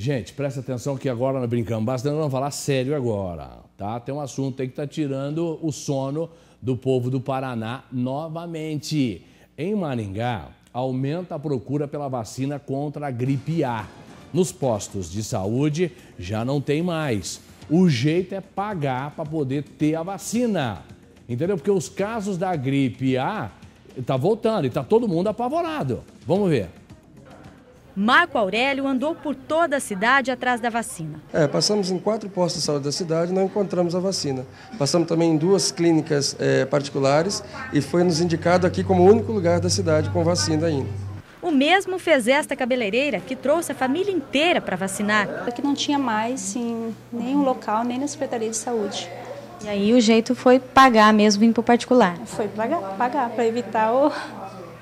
Gente, presta atenção que agora nós brincamos bastante, nós vamos falar sério agora, tá? Tem um assunto aí que está tirando o sono do povo do Paraná novamente. Em Maringá, aumenta a procura pela vacina contra a gripe A. Nos postos de saúde já não tem mais. O jeito é pagar para poder ter a vacina. Entendeu? Porque os casos da gripe A tá voltando e tá todo mundo apavorado. Vamos ver. Marco Aurélio andou por toda a cidade atrás da vacina. É, passamos em quatro postos de saúde da cidade e não encontramos a vacina. Passamos também em duas clínicas é, particulares e foi nos indicado aqui como o único lugar da cidade com vacina ainda. O mesmo fez esta cabeleireira, que trouxe a família inteira para vacinar. Aqui não tinha mais nenhum local, nem na Secretaria de Saúde. E aí o jeito foi pagar mesmo, vindo para o particular? Foi pagar, pagar para evitar o,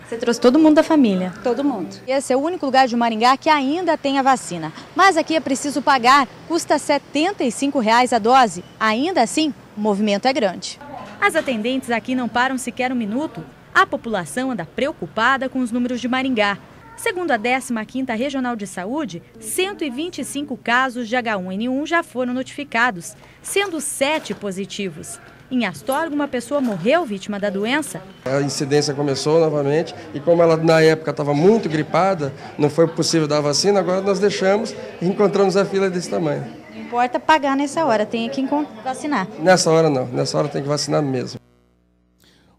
você trouxe todo mundo da família? Todo mundo. Esse é o único lugar de Maringá que ainda tem a vacina. Mas aqui é preciso pagar, custa R$ 75,00 a dose. Ainda assim, o movimento é grande. As atendentes aqui não param sequer um minuto. A população anda preocupada com os números de Maringá. Segundo a 15ª Regional de Saúde, 125 casos de H1N1 já foram notificados, sendo sete positivos. Em Astorga, uma pessoa morreu vítima da doença. A incidência começou novamente e como ela na época estava muito gripada, não foi possível dar vacina, agora nós deixamos e encontramos a fila desse tamanho. Não importa pagar nessa hora, tem que vacinar. Nessa hora não, nessa hora tem que vacinar mesmo.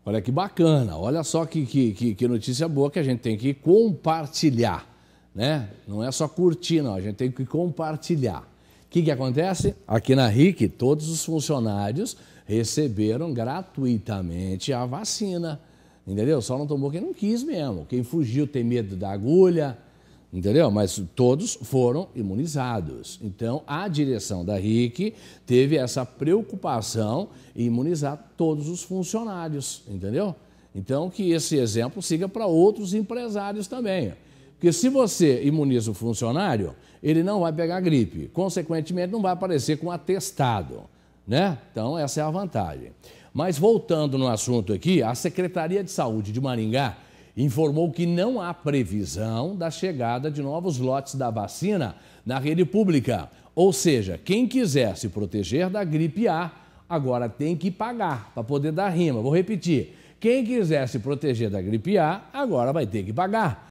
Olha que bacana, olha só que, que, que, notícia boa que a gente tem que compartilhar, né? Não é só curtir, não, a gente tem que compartilhar. O que, que acontece? Aqui na RIC, todos os funcionários receberam gratuitamente a vacina, entendeu? Só não tomou quem não quis mesmo. Quem fugiu tem medo da agulha, Entendeu? Mas todos foram imunizados. Então, a direção da RIC teve essa preocupação em imunizar todos os funcionários, entendeu? Então, que esse exemplo siga para outros empresários também. Porque se você imuniza o funcionário, ele não vai pegar gripe. Consequentemente, não vai aparecer com atestado, né? Então, essa é a vantagem. Mas voltando no assunto aqui, a Secretaria de Saúde de Maringá informou que não há previsão da chegada de novos lotes da vacina na rede pública. Ou seja, quem quiser se proteger da gripe A, agora tem que pagar para poder dar rima. Vou repetir. Quem quiser se proteger da gripe A, agora vai ter que pagar.